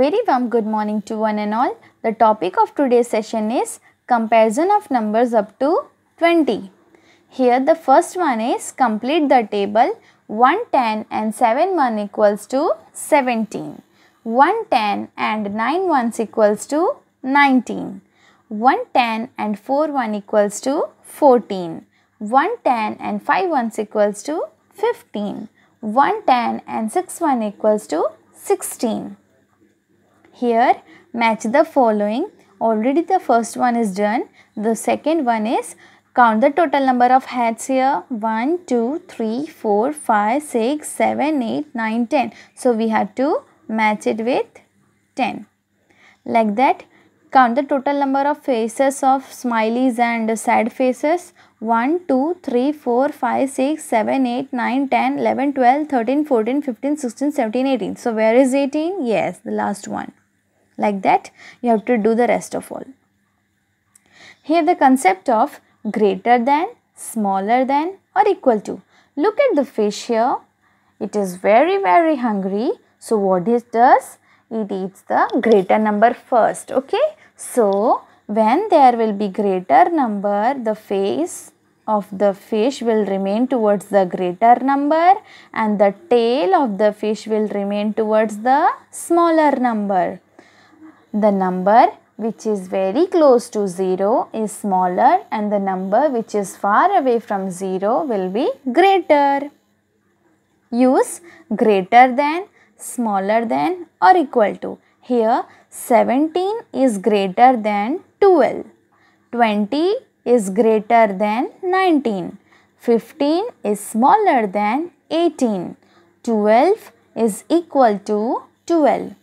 Very warm good morning to one and all. The topic of today's session is comparison of numbers up to 20. Here the first one is complete the table 110 and 7 1 equals to 17. 110 and 9 ones equals to 19. 110 and 4 1 equals to 14. 110 and 5 ones equals to 15. 110 and 6 1 equals to 16. Here match the following. Already the first one is done. The second one is count the total number of heads here 1, 2, 3, 4, 5, 6, 7, 8, 9, 10. So we have to match it with 10. Like that count the total number of faces of smileys and sad faces 1 2 3 4 5 6 7 8 9 10 11 12 13 14 15 16 17 18 so where is 18 yes the last one like that, you have to do the rest of all. Here, the concept of greater than, smaller than, or equal to. Look at the fish here. It is very, very hungry. So, what it does? It eats the greater number first. Okay. So, when there will be greater number, the face of the fish will remain towards the greater number and the tail of the fish will remain towards the smaller number. The number which is very close to 0 is smaller and the number which is far away from 0 will be greater. Use greater than, smaller than or equal to. Here 17 is greater than 12, 20 is greater than 19, 15 is smaller than 18, 12 is equal to 12.